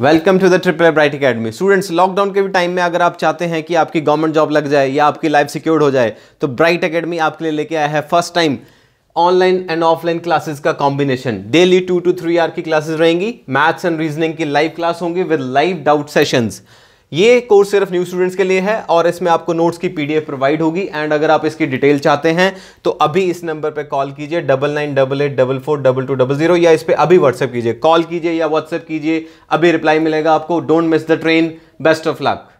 welcome to the triple bright academy students lockdown के भी time में अगर आप चाहते हैं कि आपकी गवर्नमेंट जॉब लग जाए या आपकी लाइफ सिक्योर्ड हो जाए तो ब्राइट अकेडमी आपके लिए लेके आया है first time online and offline classes का combination daily two to three hour की क्लासेस रहेंगी मैथ्स एंड रीजनिंग की लाइव क्लास होंगी विद लाइव डाउट सेशंस ये कोर्स सिर्फ न्यू स्टूडेंट्स के लिए है और इसमें आपको नोट्स की पीडीएफ प्रोवाइड होगी एंड अगर आप इसकी डिटेल चाहते हैं तो अभी इस नंबर पर कॉल कीजिए double nine double eight double four double two double zero या इस पर अभी व्हाट्सएप कीजिए कॉल कीजिए या व्हाट्सएप कीजिए अभी रिप्लाई मिलेगा आपको don't miss the train best of luck